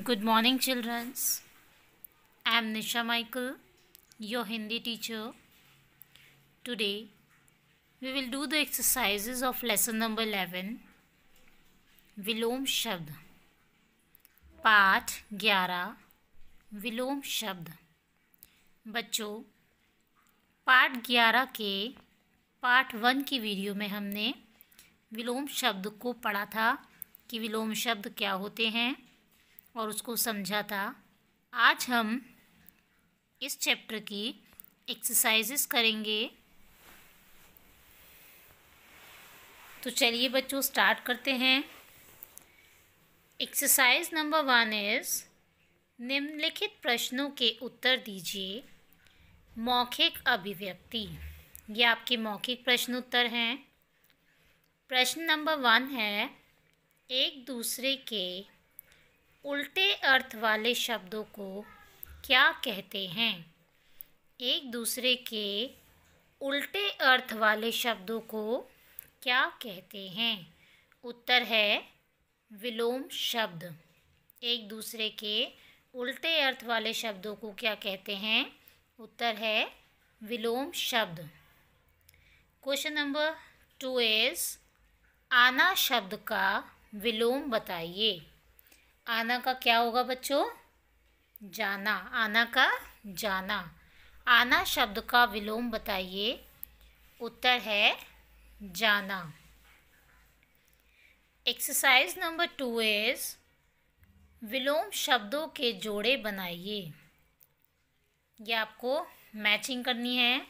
Good morning, children. I am Nisha Michael, your Hindi teacher. Today, we will do the exercises of lesson number 11, विलोम शब्द पाठ 11, विलोम शब्द बच्चों पाठ 11 के part one की वीडियो में हमने विलोम शब्द को पढ़ा था कि विलोम शब्द क्या होते हैं और उसको समझा था आज हम इस चैप्टर की एक्सरसाइजेस करेंगे तो चलिए बच्चों स्टार्ट करते हैं एक्सरसाइज नंबर वन इज़ निम्नलिखित प्रश्नों के उत्तर दीजिए मौखिक अभिव्यक्ति ये आपके मौखिक प्रश्न उत्तर हैं प्रश्न नंबर वन है एक दूसरे के उल्टे अर्थ वाले शब्दों को क्या कहते हैं एक दूसरे के उल्टे अर्थ वाले शब्दों को क्या कहते हैं उत्तर है विलोम शब्द एक दूसरे के उल्टे अर्थ वाले शब्दों को क्या कहते हैं उत्तर है विलोम शब्द क्वेश्चन नंबर टू इज़ आना शब्द का विलोम बताइए आना का क्या होगा बच्चों जाना आना का जाना आना शब्द का विलोम बताइए उत्तर है जाना एक्सरसाइज नंबर टू इज विलोम शब्दों के जोड़े बनाइए यह आपको मैचिंग करनी है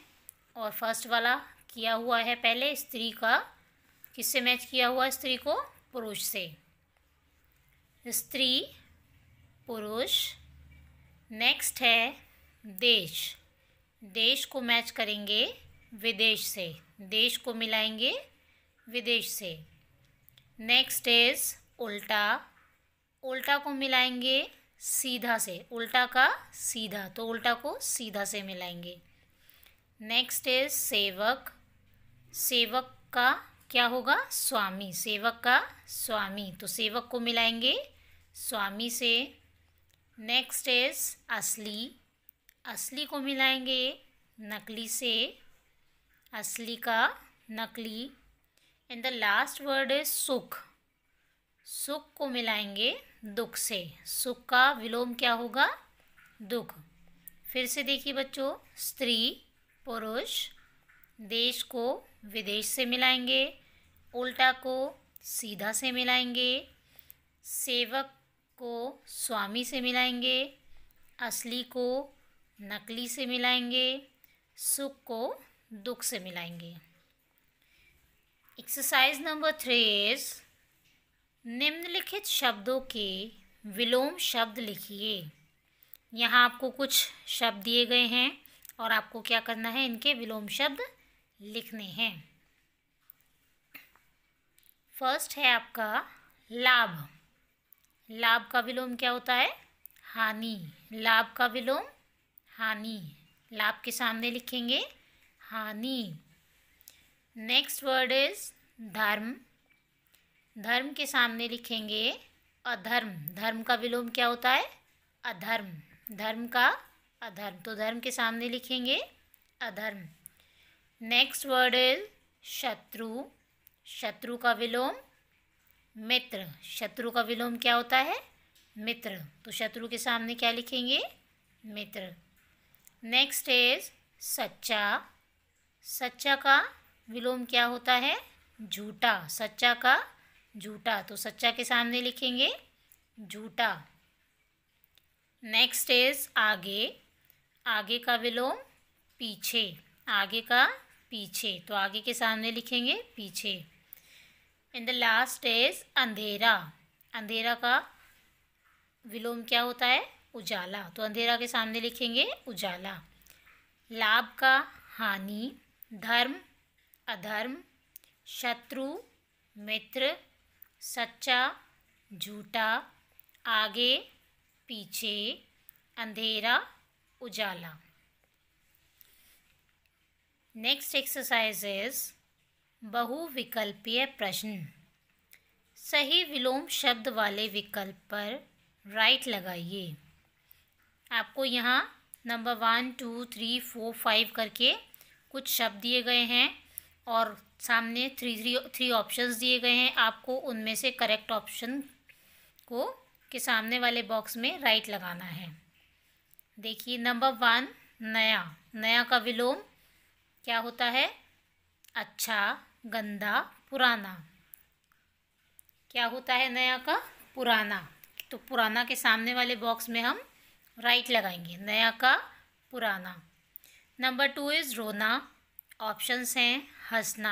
और फर्स्ट वाला किया हुआ है पहले स्त्री का किससे मैच किया हुआ स्त्री को पुरुष से स्त्री पुरुष नेक्स्ट है देश देश को मैच करेंगे विदेश से देश को मिलाएंगे विदेश से नेक्स्ट इज उल्टा उल्टा को मिलाएंगे सीधा से उल्टा का सीधा तो उल्टा को सीधा से मिलाएंगे नेक्स्ट इज सेवक सेवक का क्या होगा स्वामी सेवक का स्वामी तो सेवक को मिलाएंगे स्वामी से नेक्स्ट इज असली असली को मिलाएंगे नकली से असली का नकली and the last word is सुख सुख को मिलाएंगे दुख से सुख का विलोम क्या होगा दुख फिर से देखिए बच्चों स्त्री पुरुष देश को विदेश से मिलाएंगे उल्टा को सीधा से मिलाएंगे सेवक को स्वामी से मिलाएंगे असली को नकली से मिलाएंगे सुख को दुख से मिलाएंगे एक्सरसाइज नंबर थ्री इज निम्नलिखित शब्दों के विलोम शब्द लिखिए यहाँ आपको कुछ शब्द दिए गए हैं और आपको क्या करना है इनके विलोम शब्द लिखने हैं फर्स्ट है आपका लाभ लाभ का विलोम क्या होता है हानि लाभ का विलोम हानि लाभ के सामने लिखेंगे हानि नेक्स्ट वर्ड इज धर्म धर्म के सामने लिखेंगे अधर्म धर्म का विलोम क्या होता है अधर्म धर्म का अधर्म तो धर्म के सामने लिखेंगे अधर्म नेक्स्ट वर्ड इज शत्रु शत्रु का विलोम मित्र शत्रु का विलोम क्या होता है मित्र तो शत्रु के सामने क्या लिखेंगे मित्र नेक्स्ट इज सच्चा सच्चा का विलोम क्या होता है झूठा सच्चा का झूठा तो सच्चा के सामने लिखेंगे झूठा नेक्स्ट इज आगे आगे का विलोम पीछे आगे का पीछे तो आगे के सामने लिखेंगे पीछे इन द लास्ट इज अंधेरा अंधेरा का विलोम क्या होता है उजाला तो अंधेरा के सामने लिखेंगे उजाला लाभ का हानि धर्म अधर्म शत्रु मित्र सच्चा झूठा आगे पीछे अंधेरा उजाला नेक्स्ट एक्सरसाइज इज़ बहुविकल्पीय प्रश्न सही विलोम शब्द वाले विकल्प पर राइट लगाइए आपको यहाँ number one two three four five करके कुछ शब्द दिए गए हैं और सामने थ्री थ्री थ्री ऑप्शंस दिए गए हैं आपको उनमें से करेक्ट ऑप्शन को के सामने वाले बॉक्स में राइट लगाना है देखिए नंबर वन नया नया का विलोम क्या होता है अच्छा गंदा पुराना क्या होता है नया का पुराना तो पुराना के सामने वाले बॉक्स में हम राइट लगाएंगे नया का पुराना नंबर टू इज़ रोना ऑप्शंस हैं हंसना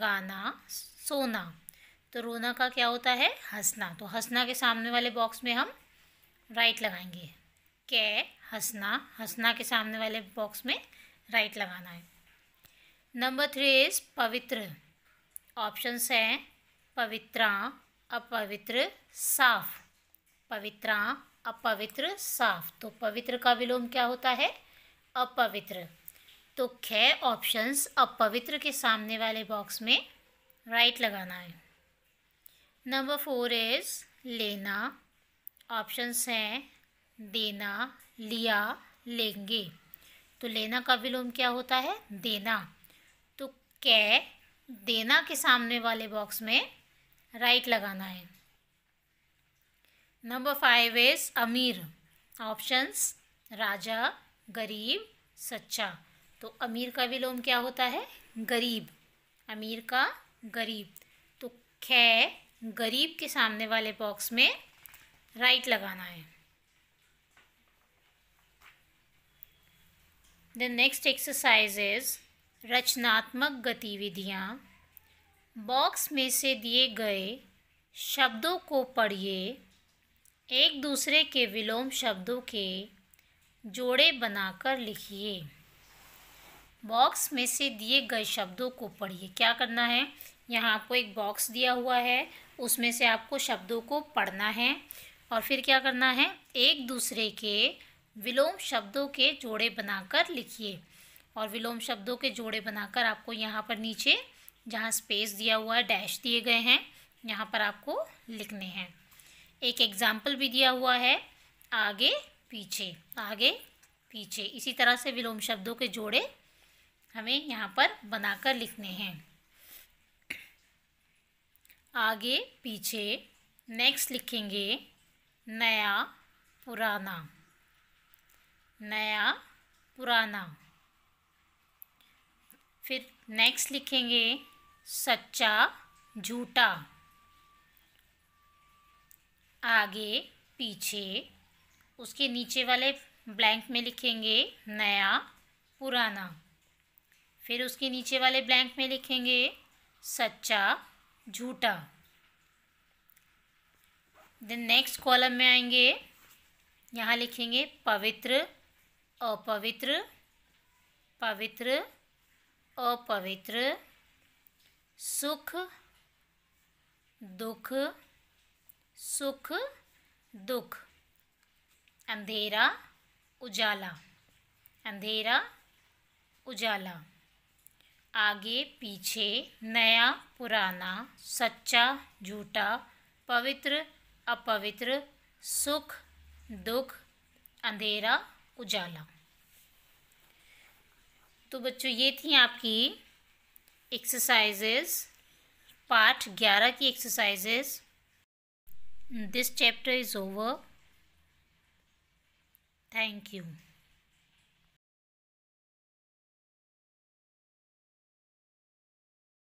गाना सोना तो रोना का क्या होता है हंसना तो हंसना के सामने वाले बॉक्स में हम राइट लगाएंगे कै हंसना हंसना के सामने वाले बॉक्स में राइट लगाना है नंबर थ्री इज पवित्र ऑप्शंस हैं पवित्रा अपवित्र साफ पवित्रा अपवित्र साफ तो पवित्र का विलोम क्या होता है अपवित्र तो ख ऑप्शंस अपवित्र के सामने वाले बॉक्स में राइट लगाना है नंबर फोर इज लेना ऑप्शंस हैं देना लिया लेंगे तो लेना का विलोम क्या होता है देना कै देना के सामने वाले बॉक्स में राइट लगाना है नंबर फाइव इज अमीर ऑप्शंस राजा गरीब सच्चा तो अमीर का विलोम क्या होता है गरीब अमीर का गरीब तो खे गरीब के सामने वाले बॉक्स में राइट लगाना है द नेक्स्ट एक्सरसाइज इज़ रचनात्मक गतिविधियाँ बॉक्स में से दिए गए शब्दों को पढ़िए एक दूसरे के विलोम शब्दों के जोड़े बनाकर लिखिए बॉक्स में से दिए गए शब्दों को पढ़िए क्या करना है यहाँ आपको एक बॉक्स दिया हुआ है उसमें से आपको शब्दों को पढ़ना है और फिर क्या करना है एक दूसरे के विलोम शब्दों के जोड़े बनाकर लिखिए और विलोम शब्दों के जोड़े बनाकर आपको यहाँ पर नीचे जहाँ स्पेस दिया हुआ है डैश दिए गए हैं यहाँ पर आपको लिखने हैं एक एग्जाम्पल भी दिया हुआ है आगे पीछे आगे पीछे इसी तरह से विलोम शब्दों के जोड़े हमें यहाँ पर बनाकर लिखने हैं आगे पीछे नेक्स्ट लिखेंगे नया पुराना नया पुराना फिर नेक्स्ट लिखेंगे सच्चा झूठा आगे पीछे उसके नीचे वाले ब्लैंक में लिखेंगे नया पुराना फिर उसके नीचे वाले ब्लैंक में लिखेंगे सच्चा झूठा देन नेक्स्ट कॉलम में आएंगे यहाँ लिखेंगे पवित्र अपवित्र पवित्र अपवित्र सुख दुख सुख दुख अंधेरा उजाला अंधेरा उजाला आगे पीछे नया पुराना सच्चा झूठा पवित्र अपवित्र सुख दुख अंधेरा उजाला तो बच्चों ये थी आपकी एक्सरसाइजेस पार्ट ग्यारह की exercises this chapter is over thank you